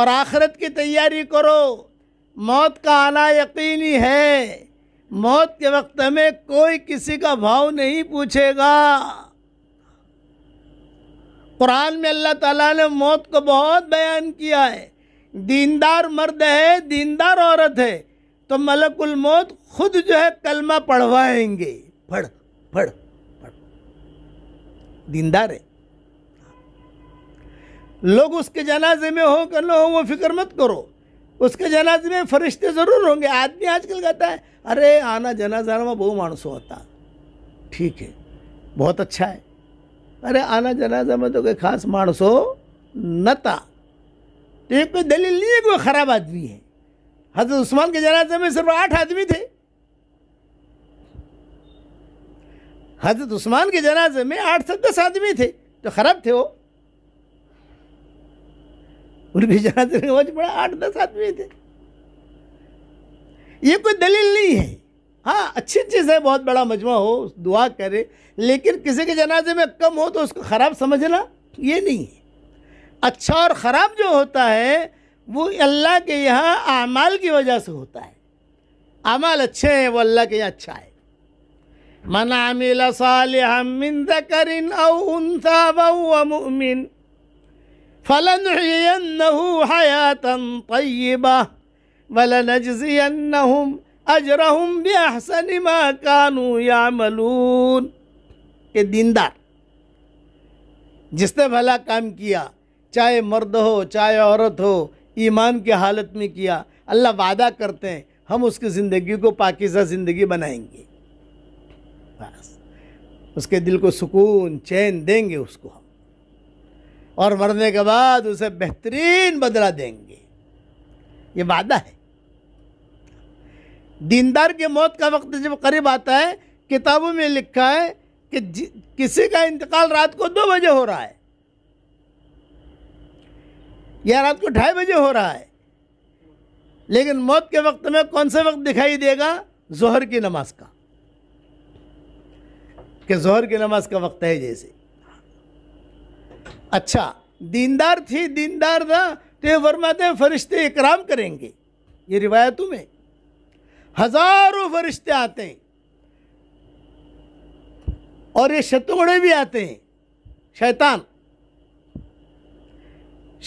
और आखरत की तैयारी करो मौत का आना यकीनी है मौत के वक्त में कोई किसी का भाव नहीं पूछेगा कुरान में अल्लाह ताला ने मौत को बहुत बयान किया है दीनदार मर्द है दीनदार औरत है तो मलकुल मौत खुद जो है कलमा पढ़वाएंगे पढ़ पढ़ पढ़ दीनदार है लोग उसके जनाजे में हो कर ना हो वो फिक्र मत करो उसके जनाजे में फरिश्ते ज़रूर होंगे आदमी आजकल कहता है अरे आना जनाजा में बहु मानसो होता ठीक है बहुत अच्छा है अरे आना जनाजा में तो कोई खास मानसो नता तो ये कोई दलील नहीं है कि ख़राब आदमी है हजरत उस्मान के जनाजे में सिर्फ आठ आदमी थे हजरत उस्मान के जनाजे में आठ से दस आदमी थे तो ख़राब थे वो उनके जनाजे में वो पड़ा आठ दस आदमी थे ये कोई दलील नहीं है हाँ अच्छी चीज़ है बहुत बड़ा मजमा हो दुआ करे लेकिन किसी के जनाजे में कम हो तो उसको ख़राब समझना ये नहीं है अच्छा और ख़राब जो होता है वो अल्लाह के यहाँ आमाल की वजह से होता है अमाल अच्छे हैं वो अल्लाह के यहाँ अच्छा है मना आमिल साल मिन करिन फलन हयातन तय्यबा वलनजजियन्नहुम अजरहुम बेहसन मा कानू यामलून के दीनदार जिसने भला काम किया चाहे मर्द हो चाहे औरत हो ईमान के हालत में किया अल्लाह वादा करते हैं हम उसकी ज़िंदगी को पाकिजा ज़िंदगी बनाएंगे बस उसके दिल को सुकून चैन देंगे उसको हम और मरने के बाद उसे बेहतरीन बदला देंगे ये वादा है दीनदार की मौत का वक्त जब करीब आता है किताबों में लिखा है कि किसी का इंतकाल रात को दो बजे हो रहा है या रात को ढाई बजे हो रहा है लेकिन मौत के वक्त में कौन से वक्त दिखाई देगा जोहर की नमाज का कि जोहर की नमाज का वक्त है जैसे अच्छा दीनदार थी दीनदार था तो ये फरमाते फरिश्ते इकराम करेंगे ये रिवायतों में हजारों फरिश्ते आते हैं और ये शतुगड़े भी आते हैं शैतान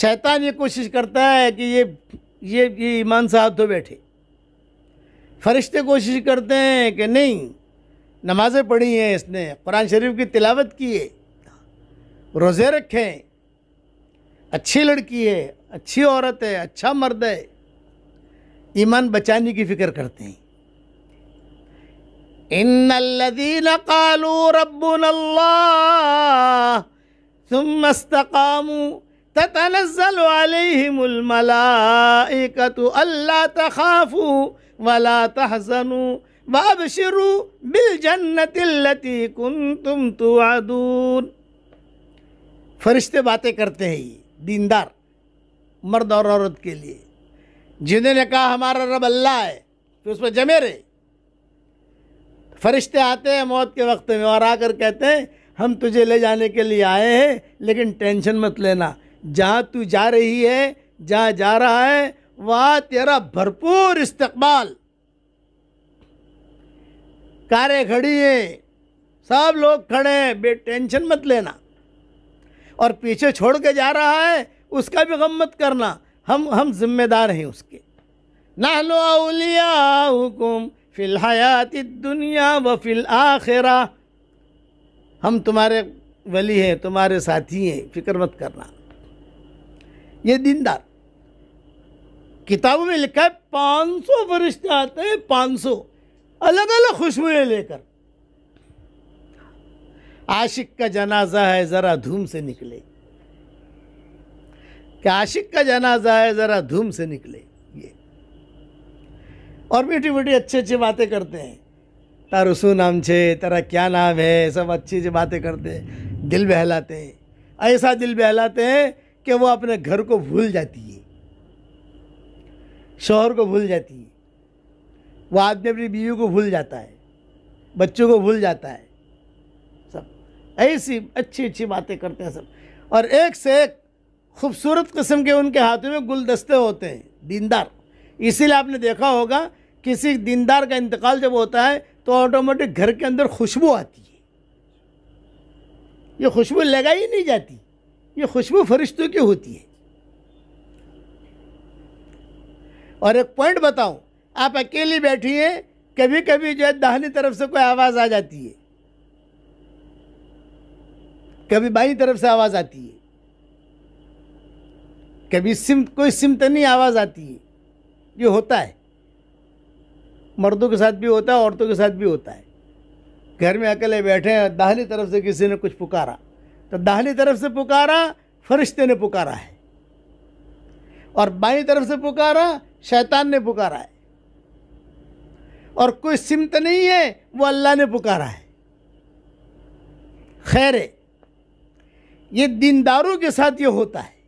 शैतान ये कोशिश करता है कि ये ये ये ईमान साहब तो बैठे फरिश्ते कोशिश करते हैं कि नहीं नमाज़ें पढ़ी हैं इसने कुरान शरीफ की तिलावत की है रोज़े रखें अच्छी लड़की है अच्छी औरत है अच्छा मर्द है ईमान बचाने की फिक्र करते हैं इन लदीन कालू रबुन ثم استقاموا تتنزل عليهم الملائكة ألا تخافوا ولا تحزنوا وأبشروا بالجنة التي كنتم توعدون फरिश्ते बातें करते हैं ये दीनदार मर्द और औरत के लिए जिन्होंने कहा हमारा रब अल्लाह है तो उसमें जमे रहे फरिश्ते आते हैं मौत के वक्त में और आकर कहते हैं हम तुझे ले जाने के लिए आए हैं लेकिन टेंशन मत लेना जहाँ तू जा रही है जहाँ जा रहा है वहाँ तेरा भरपूर इस्तकबाल कारें खड़ी हैं सब लोग खड़े हैं बे टेंशन मत लेना और पीछे छोड़ के जा रहा है उसका भी गम मत करना हम हम जिम्मेदार हैं उसके नाहलिया फिल हयात दुनिया व फिल आखिरा हम तुम्हारे वली हैं तुम्हारे साथी हैं फिक्र मत करना ये दीनदार किताबों में लिखा है पाँच सौ फरिश्ते आते हैं पाँच सौ अलग अलग खुशबुएँ लेकर आशिक का जनाजा है ज़रा धूम से निकले कि आशिक का जनाजा है ज़रा धूम से निकले ये और मीठी मीठी अच्छी अच्छी बातें करते हैं तार रसू नाम छे तेरा क्या नाम है सब अच्छी अच्छी बातें करते हैं दिल बहलाते हैं ऐसा दिल बहलाते हैं कि वो अपने घर को भूल जाती है शोहर को भूल जाती है वो आदमी अपनी बीवी को भूल जाता है बच्चों को भूल जाता है ऐसी अच्छी अच्छी बातें करते हैं सब और एक से एक खूबसूरत किस्म के उनके हाथों में गुलदस्ते होते हैं दीनदार इसीलिए आपने देखा होगा किसी दीनदार का इंतकाल जब होता है तो ऑटोमेटिक घर के अंदर खुशबू आती है ये खुशबू लगाई नहीं जाती ये खुशबू फरिश्तों की होती है और एक पॉइंट बताऊं आप अकेली बैठी हैं कभी कभी जो है दाहनी तरफ से कोई आवाज़ आ जाती है कभी बाई तरफ से आवाज़ आती है कभी सिम कोई सिमतनी आवाज़ आती है ये होता है मर्दों के साथ भी होता है औरतों के साथ भी होता है घर में अकेले बैठे हैं दाहली तरफ से किसी ने कुछ पुकारा तो दाहली तरफ से पुकारा फरिश्ते ने पुकारा है और बाई तरफ से पुकारा शैतान ने पुकारा है और कोई सिमत नहीं है वो अल्लाह ने पुकारा है खैर है ये दीनदारों के साथ ये होता है